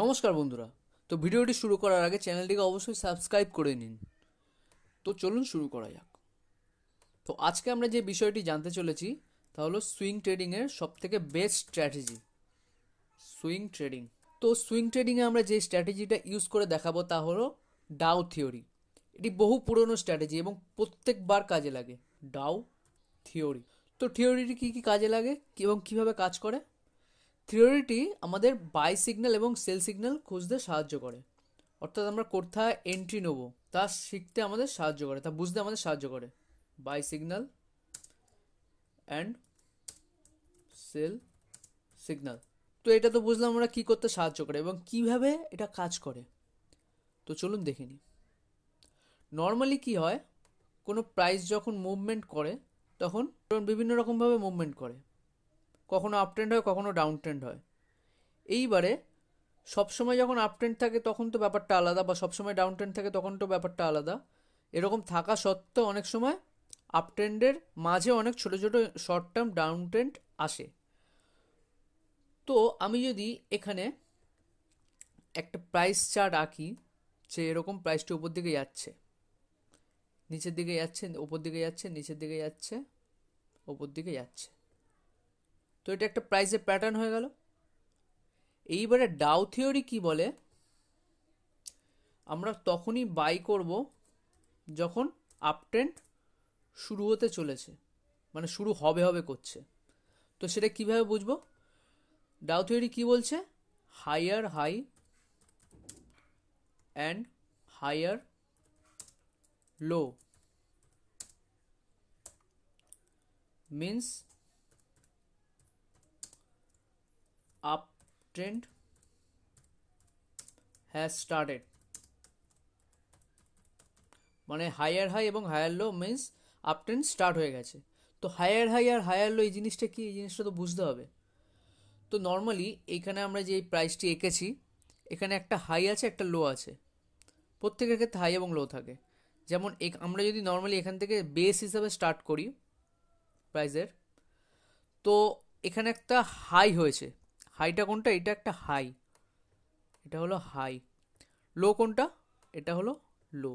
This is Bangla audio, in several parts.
নমস্কার বন্ধুরা তো ভিডিওটি শুরু করার আগে চ্যানেলটিকে অবশ্যই সাবস্ক্রাইব করে নিন তো চলুন শুরু করা যাক তো আজকে আমরা যে বিষয়টি জানতে চলেছি তা হলো সুইং ট্রেডিংয়ের সবথেকে বেস্ট স্ট্র্যাটেজি সুইং ট্রেডিং তো সুইং ট্রেডিংয়ে আমরা যে স্ট্র্যাটেজিটা ইউজ করে দেখাবো তা হলো ডাউ থিওরি এটি বহু পুরনো স্ট্র্যাটেজি এবং প্রত্যেকবার কাজে লাগে ডাউ থিওরি তো থিওরিটি কী কী কাজে লাগে এবং কিভাবে কাজ করে থিওরিটি আমাদের বাই সিগন্যাল এবং সেল সিগন্যাল খুঁজতে সাহায্য করে অর্থাৎ আমরা কোথায় এন্ট্রি নেবো তা শিখতে আমাদের সাহায্য করে তা বুঝতে আমাদের সাহায্য করে buy signal and sell signal তো এটা তো বুঝলাম আমরা কি করতে সাহায্য করে এবং কিভাবে এটা কাজ করে তো চলুন দেখে নিই নর্মালি কি হয় কোনো প্রাইস যখন মুভমেন্ট করে তখন বিভিন্ন রকমভাবে মুভমেন্ট করে কখনো আপ ট্রেন্ড হয় কখনো ডাউন ট্রেন্ড হয় এইবারে সবসময় যখন আপ ট্রেন্ড থাকে তখন তো ব্যাপারটা আলাদা বা সবসময় ডাউন ট্রেন্ড থাকে তখন তো ব্যাপারটা আলাদা এরকম থাকা সত্ত্বেও অনেক সময় আপ ট্রেন্ডের মাঝে অনেক ছোট ছোট শর্ট টার্ম ডাউন ট্রেন্ড আসে তো আমি যদি এখানে একটা প্রাইস চার্ট আঁকি যে এরকম প্রাইসটি উপর দিকে যাচ্ছে নিচের দিকে যাচ্ছে ওপর দিকে যাচ্ছে নিচের দিকে যাচ্ছে ওপর দিকে যাচ্ছে তো এটা একটা প্রাইসের প্যাটার্ন হয়ে গেল এইবারে ডাউ থিওরি কি বলে আমরা তখনই বাই করব যখন আপ শুরু হতে চলেছে মানে শুরু হবে হবে করছে তো সেটা কিভাবে বুঝবো ডাউ থিওরি কি বলছে higher high and higher low means uptrend has started মানে হায়ার হাই এবং higher low means uptrend start হয়ে গেছে তো হায়ার হাই আর হায়ার লো এই জিনিসটা কি এই জিনিসটা তো বুঝতে হবে তো নর্মালি এখানে আমরা যে প্রাইসটি এঁকেছি এখানে একটা হাই আছে একটা লো আছে প্রত্যেকের ক্ষেত্রে হাই এবং লো থাকে যেমন আমরা যদি নর্মালি এখান থেকে বেস হিসাবে স্টার্ট করি প্রাইসের তো এখানে একটা হাই হয়েছে হাইটা কোনটা এটা একটা হাই এটা হলো হাই লো কোনটা এটা হলো লো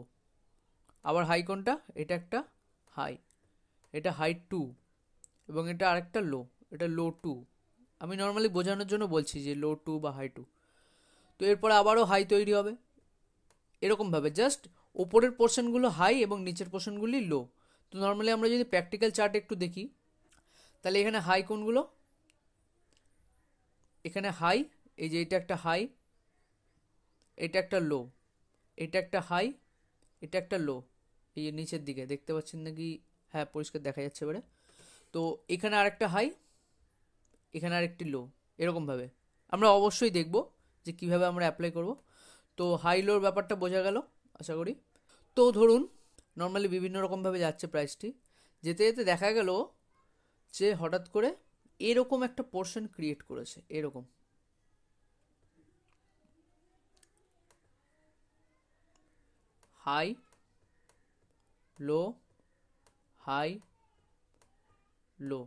আবার হাই কোনটা এটা একটা হাই এটা হাই টু এবং এটা আরেকটা লো এটা লো টু আমি নর্মালি বোঝানোর জন্য বলছি যে লো টু বা হাই টু তো এরপরে আবারও হাই তৈরি হবে এরকমভাবে জাস্ট ওপরের পোর্শনগুলো হাই এবং নিচের পোর্শনগুলি লো তো নর্মালি আমরা যদি প্র্যাকটিক্যাল চার্ট একটু দেখি তাহলে এখানে হাই কোনগুলো এখানে হাই এই যে এটা একটা হাই এটা একটা লো এটা একটা হাই এটা একটা লো এই নিচের দিকে দেখতে পাচ্ছেন নাকি হ্যাঁ পরিষ্কার দেখা যাচ্ছে এবারে তো এখানে আরেকটা হাই এখানে আরেকটি লো এরকমভাবে আমরা অবশ্যই দেখব যে কিভাবে আমরা অ্যাপ্লাই করব তো হাই লোর ব্যাপারটা বোঝা গেল আশা করি তো ধরুন নর্মালি বিভিন্ন রকমভাবে যাচ্ছে প্রাইসটি যেতে যেতে দেখা গেল যে হঠাৎ করে এরকম একটা পোর্শন ক্রিয়েট করেছে এরকম হাই লো হাই লো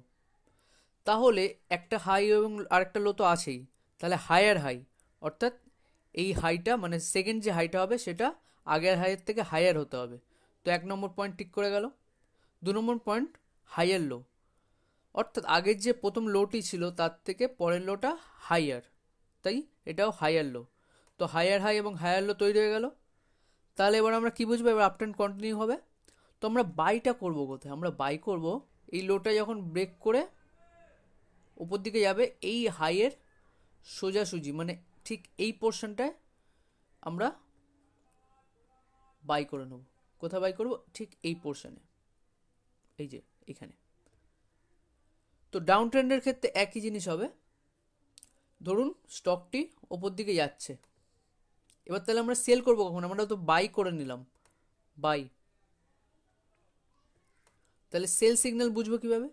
তাহলে একটা হাই এবং আরেকটা লো তো আছেই তাহলে হায়ার হাই অর্থাৎ এই হাইটা মানে সেকেন্ড যে হাইটা হবে সেটা আগের হাইয়ের থেকে হায়ার হতে হবে তো এক নম্বর পয়েন্ট ঠিক করে গেল দু নম্বর পয়েন্ট হায়ার লো অর্থাৎ আগের যে প্রথম লোটি ছিল তার থেকে পরের লোটা হাইয়ার তাই এটাও হায়ার লো তো হায়ার হাই এবং হায়ার লো তৈরি হয়ে গেল তাহলে এবার আমরা কী বুঝবো এবার আপ ট্যান্ড কন্টিনিউ হবে তো আমরা বাইটা করবো কোথায় আমরা বাই করব এই লোটা যখন ব্রেক করে ওপর দিকে যাবে এই হাইয়ের সোজাসুজি মানে ঠিক এই পোর্শনটায় আমরা বাই করে নেব কোথায় বাই করব ঠিক এই পোর্শনে এই যে এখানে তো ডাউন ট্রেন্ডের ক্ষেত্রে একই জিনিস হবে ধরুন স্টকটি ওপর দিকে যাচ্ছে এবার তাহলে আমরা সেল করবো কখন আমরা তো বাই করে নিলাম বাই তাহলে সেল সিগন্যাল বুঝবো কীভাবে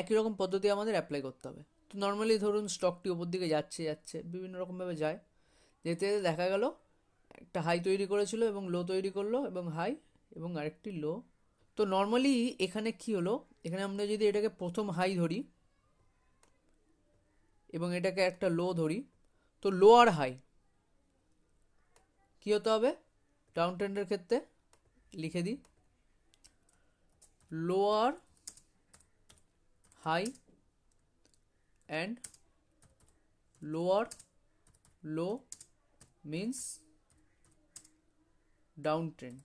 একই রকম পদ্ধতি আমাদের অ্যাপ্লাই করতে হবে তো নর্মালি ধরুন স্টকটি ওপর দিকে যাচ্ছে যাচ্ছে বিভিন্ন রকমভাবে যায় যেতে যেতে দেখা গেল একটা হাই তৈরি করেছিল এবং লো তৈরি করলো এবং হাই এবং আরেকটি লো তো নর্মালি এখানে কি হলো এখানে আমরা যদি এটাকে প্রথম হাই ধরি এবং এটাকে একটা লো ধরি তো লো আর হাই কী হতে হবে ডাউন ট্রেন্ডের ক্ষেত্রে লিখে দিই lower high and lower low means down trend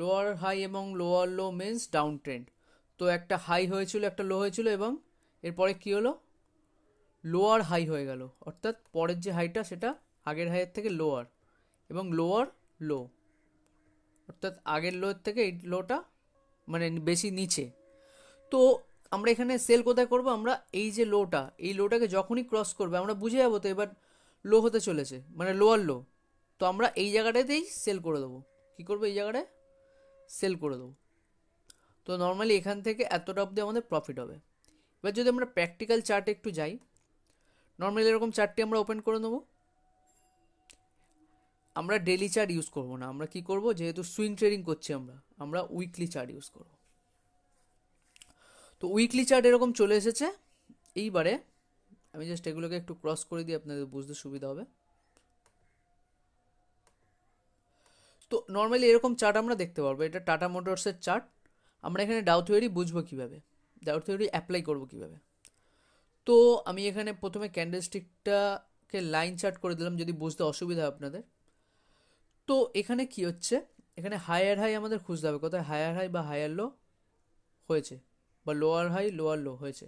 lower high এবং lower low means down trend তো একটা হাই হয়েছিল একটা লো হয়েছিল এবং এরপরে কী হলো লোয়ার হাই হয়ে গেল অর্থাৎ পরের যে হাইটা সেটা আগের হাইয়ের থেকে লোয়ার এবং লোয়ার লো অর্থাৎ আগের লোয়ের থেকে এই লোটা মানে বেশি নিচে তো আমরা এখানে সেল কোথায় করবো আমরা এই যে লোটা এই লোটাকে যখনই ক্রস করবে আমরা বুঝে যাবো তো এবার লো হতে চলেছে মানে লোয়ার লো তো আমরা এই জায়গাটাতেই সেল করে দেবো কী করবো এই জায়গাটায় সেল করে দেবো তো নর্মালি এখান থেকে এতটা অবধি আমাদের প্রফিট হবে এবার যদি আমরা প্র্যাকটিক্যাল চার্ট একটু যাই নর্মালি এরকম চার্টটি আমরা ওপেন করে নেবো আমরা ডেলি চার্ট ইউজ করব না আমরা কি করব যেহেতু সুইং ট্রেডিং করছি আমরা আমরা উইকলি চার্ট ইউজ করব তো উইকলি চার্ট এরকম চলে এসেছে এইবারে আমি জাস্ট এগুলোকে একটু ক্রস করে দিই আপনাদের বুঝতে সুবিধা হবে তো নর্মালি এরকম চার্ট আমরা দেখতে পারবো এটা টাটা মোটরসের চার্ট আমরা এখানে ডাউ থিওরি বুঝবো কীভাবে ডাউ থিওরি অ্যাপ্লাই করবো কীভাবে তো আমি এখানে প্রথমে ক্যান্ডেলস্টিকটাকে লাইন চার্ট করে দিলাম যদি বুঝতে অসুবিধা হয় আপনাদের তো এখানে কি হচ্ছে এখানে হায়ার হাই আমাদের খুঁজতে হবে কোথায় হায়ার হাই বা হায়ার লো হয়েছে বা লোয়ার হাই লোয়ার লো হয়েছে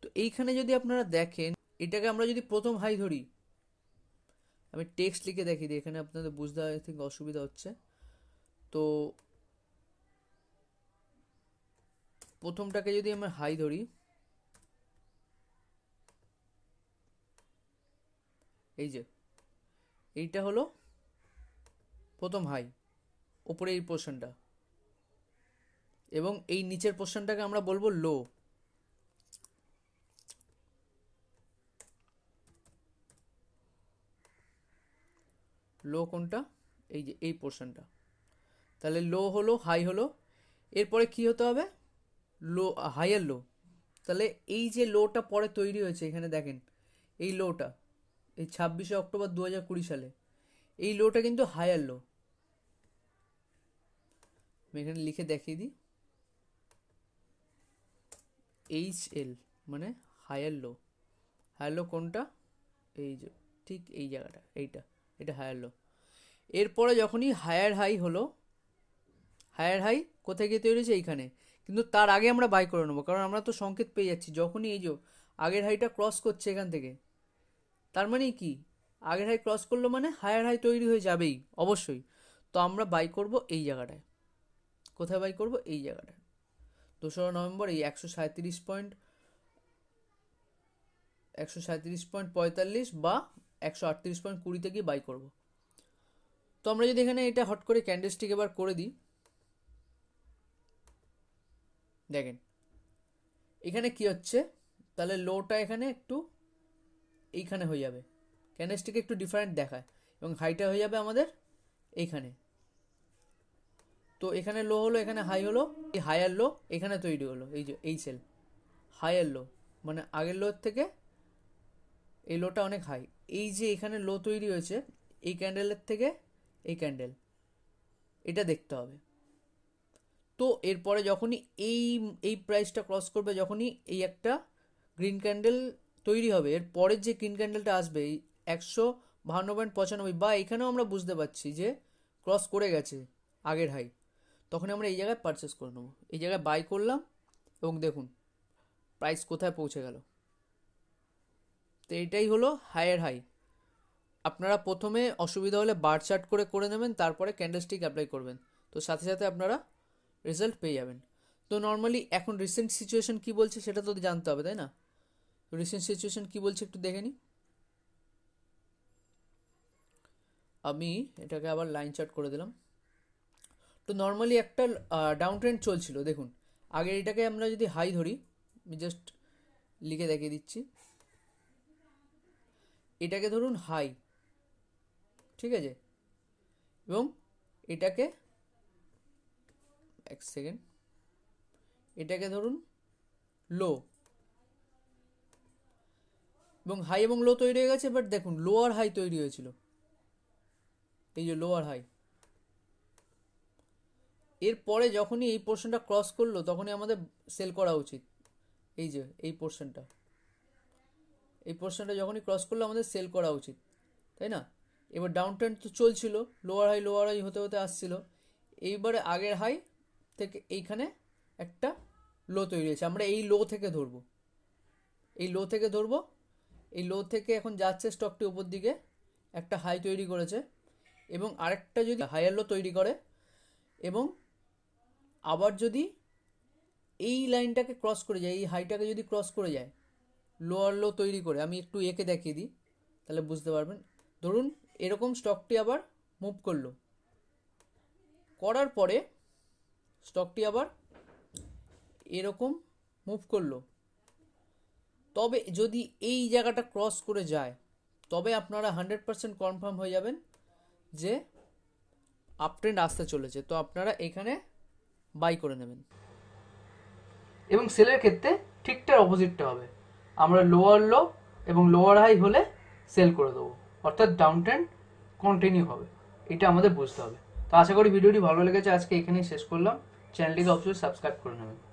তো এইখানে যদি আপনারা দেখেন এটাকে আমরা যদি প্রথম হাই ধরি আমি টেক্সট লিখে দেখি দিই এখানে আপনাদের বুঝতে আই থিঙ্ক অসুবিধা হচ্ছে তো প্রথমটাকে যদি আমরা হাই ধরি এই যে এইটা হলো প্রথম হাই ওপরে এই পোর্শনটা এবং এই নিচের পোর্শনটাকে আমরা বলবো লো লো কোনটা এই যে এই পোর্শনটা তাহলে লো হলো হাই হলো এরপরে কি হতে হবে লো হাইয়ার লো তাহলে এই যে লোটা পরে তৈরি হয়েছে এখানে দেখেন এই লোটা এই ছাব্বিশে অক্টোবর দু হাজার কুড়ি সালে এই লোটা কিন্তু হায়ার লো আমি এখানে লিখে দেখিয়ে দিই এইচ এল মানে হায়ার লো হায়ার লো কোনটা এই যে ঠিক এই জায়গাটা এইটা এটা হায়ার লো এরপরে যখনই হায়ার হাই হলো হায়ার হাই কোথায় গিয়ে তৈরি হয়েছে এইখানে কিন্তু তার আগে আমরা বাই করে নেবো কারণ আমরা তো সংকেত পেয়ে যাচ্ছি যখনই এই যে আগের হাইটা ক্রস করছে এখান থেকে তার মানে কি আগের হাই ক্রস করলো মানে হায়ার হাই তৈরি হয়ে যাবেই অবশ্যই তো আমরা বাই করব এই জায়গাটায় কোথায় বাই করব এই জায়গাটায় দোসরা নভেম্বর এই একশো সাঁত্রিশ পয়েন্ট একশো সাঁত্রিশ পয়েন্ট পঁয়তাল্লিশ বা একশো আটত্রিশ পয়েন্ট কুড়িতে গিয়ে বাই করব তো আমরা যদি এখানে এটা হট করে ক্যান্ডেলস্টিক এবার করে দিই দেখেন এখানে কি হচ্ছে তাহলে লোটা এখানে একটু এইখানে হয়ে যাবে ক্যান্ডেলস্টিকে একটু ডিফারেন্ট দেখায় এবং হাইটা হয়ে যাবে আমাদের এইখানে তো এখানে লো হলো এখানে হাই হলো এই হায়ার লো এখানে তৈরি হলো এই যে এই সেল হায়ার লো মানে আগের লোর থেকে এই লোটা অনেক হাই এই যে এখানে লো তৈরি হয়েছে এই ক্যান্ডেলের থেকে এই ক্যান্ডেল এটা দেখতে হবে তো এরপরে যখনই এই এই প্রাইসটা ক্রস করবে যখনই এই একটা গ্রিন ক্যান্ডেল তৈরি হবে এর পরের যে গ্রিন ক্যান্ডেলটা আসবে এই একশো বাহান্ন পয়েন্ট পঁচানব্বই বা এখানেও আমরা বুঝতে পারছি যে ক্রস করে গেছে আগের হাই তখন আমরা এই জায়গায় পারচেস করে নেবো এই জায়গায় বাই করলাম এবং দেখুন প্রাইস কোথায় পৌঁছে গেল তো এটাই হলো হায়ার হাই আপনারা প্রথমে অসুবিধা হলে বার চার্ট করে করে নেবেন তারপরে ক্যান্ডেলস্টিক অ্যাপ্লাই করবেন তো সাথে সাথে আপনারা রেজাল্ট পেয়ে যাবেন তো নর্মালি এখন রিসেন্ট সিচুয়েশন কী বলছে সেটা তো জানতে হবে তাই না রিসেন্ট সিচুয়েশন কী বলছে একটু দেখে নিই আমি এটাকে আবার লাইন চার্ট করে দিলাম তো নর্মালি একটা ডাউন ট্রেন্ড চলছিল দেখুন আগে এটাকে আমরা যদি হাই ধরি আমি জাস্ট লিখে দেখিয়ে দিচ্ছি এটাকে ধরুন হাই ঠিক আছে এবং এটাকে এক সেকেন্ড এটাকে ধরুন লো এবং হাই এবং লো তৈরি হয়ে গেছে বাট দেখুন লোয়ার হাই তৈরি হয়েছিল এই যে লোয়ার হাই এরপরে যখনই এই পোর্শনটা ক্রস করলো তখনই আমাদের সেল করা উচিত এই যে এই পোর্শনটা এই পোর্শনটা যখনই ক্রস করলে আমাদের সেল করা উচিত তাই না এবার ডাউন ট্রেন্ড তো চলছিল লোয়ার হাই লোয়ার হাই হতে হতে আসছিল এইবারে আগের হাই থেকে এইখানে একটা লো তৈরি হয়েছে আমরা এই লো থেকে ধরব এই লো থেকে ধরব এই লো থেকে এখন যাচ্ছে স্টকটি উপর দিকে একটা হাই তৈরি করেছে এবং আরেকটা যদি হায়ার লো তৈরি করে এবং আবার যদি এই লাইনটাকে ক্রস করে যায় এই হাইটাকে যদি ক্রস করে যায় লোয়ার লো তৈরি করে আমি একটু একে দেখিয়ে দিই তাহলে বুঝতে পারবেন ধরুন এরকম স্টকটি আবার মুভ করলো করার পরে স্টকটি আবার এরকম মুভ করলো তবে যদি এই জায়গাটা ক্রস করে যায় তবে আপনারা হান্ড্রেড পারসেন্ট কনফার্ম হয়ে যাবেন যে আপ ট্রেন্ড আসতে চলেছে তো আপনারা এখানে বাই করে নেবেন এবং সেলের ক্ষেত্রে ঠিকঠাক অপোজিটটা হবে আমরা লোয়ার লো এবং লোয়ার হাই হলে সেল করে দেবো অর্থাৎ ডাউন ট্রেন্ড কন্টিনিউ হবে এটা আমাদের বুঝতে হবে তো আশা করি ভিডিওটি ভালো লেগেছে আজকে এখানেই শেষ করলাম চ্যানেলটিকে অবশ্যই সাবস্ক্রাইব করে নেবেন